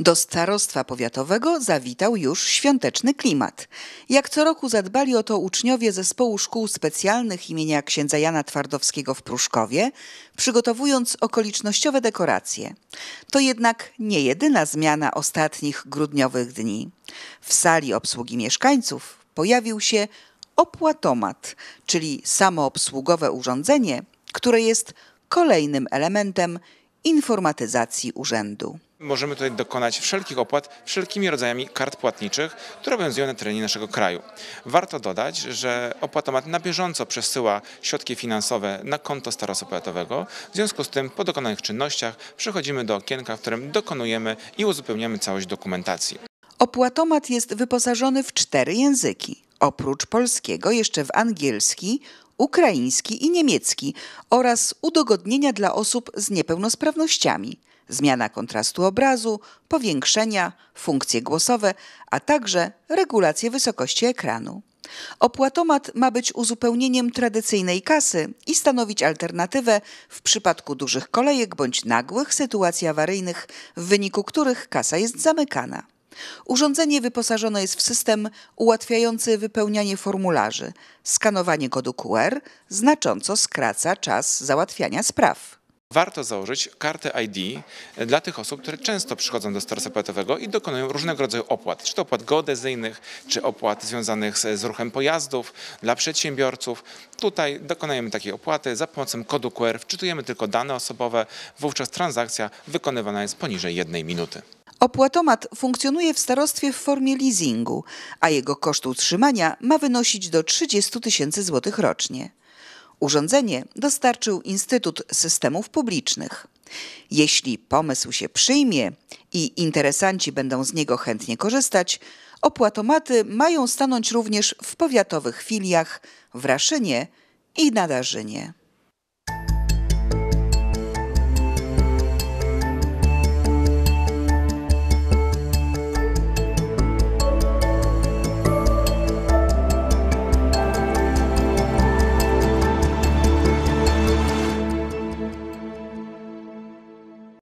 Do starostwa powiatowego zawitał już świąteczny klimat. Jak co roku zadbali o to uczniowie zespołu szkół specjalnych imienia księdza Jana Twardowskiego w Pruszkowie, przygotowując okolicznościowe dekoracje. To jednak nie jedyna zmiana ostatnich grudniowych dni. W sali obsługi mieszkańców pojawił się opłatomat, czyli samoobsługowe urządzenie, które jest kolejnym elementem informatyzacji urzędu. Możemy tutaj dokonać wszelkich opłat wszelkimi rodzajami kart płatniczych, które obowiązują na terenie naszego kraju. Warto dodać, że opłatomat na bieżąco przesyła środki finansowe na konto starosopłatowego. W związku z tym po dokonanych czynnościach przechodzimy do okienka, w którym dokonujemy i uzupełniamy całość dokumentacji. Opłatomat jest wyposażony w cztery języki. Oprócz polskiego jeszcze w angielski, ukraiński i niemiecki oraz udogodnienia dla osób z niepełnosprawnościami, zmiana kontrastu obrazu, powiększenia, funkcje głosowe, a także regulacje wysokości ekranu. Opłatomat ma być uzupełnieniem tradycyjnej kasy i stanowić alternatywę w przypadku dużych kolejek bądź nagłych sytuacji awaryjnych, w wyniku których kasa jest zamykana. Urządzenie wyposażone jest w system ułatwiający wypełnianie formularzy. Skanowanie kodu QR znacząco skraca czas załatwiania spraw. Warto założyć kartę ID dla tych osób, które często przychodzą do storu sapatowego i dokonują różnego rodzaju opłat, czy to opłat geodezyjnych, czy opłat związanych z, z ruchem pojazdów dla przedsiębiorców. Tutaj dokonujemy takiej opłaty za pomocą kodu QR, wczytujemy tylko dane osobowe, wówczas transakcja wykonywana jest poniżej jednej minuty. Opłatomat funkcjonuje w starostwie w formie leasingu, a jego koszt utrzymania ma wynosić do 30 tysięcy złotych rocznie. Urządzenie dostarczył Instytut Systemów Publicznych. Jeśli pomysł się przyjmie i interesanci będą z niego chętnie korzystać, opłatomaty mają stanąć również w powiatowych filiach w Raszynie i na Darzynie.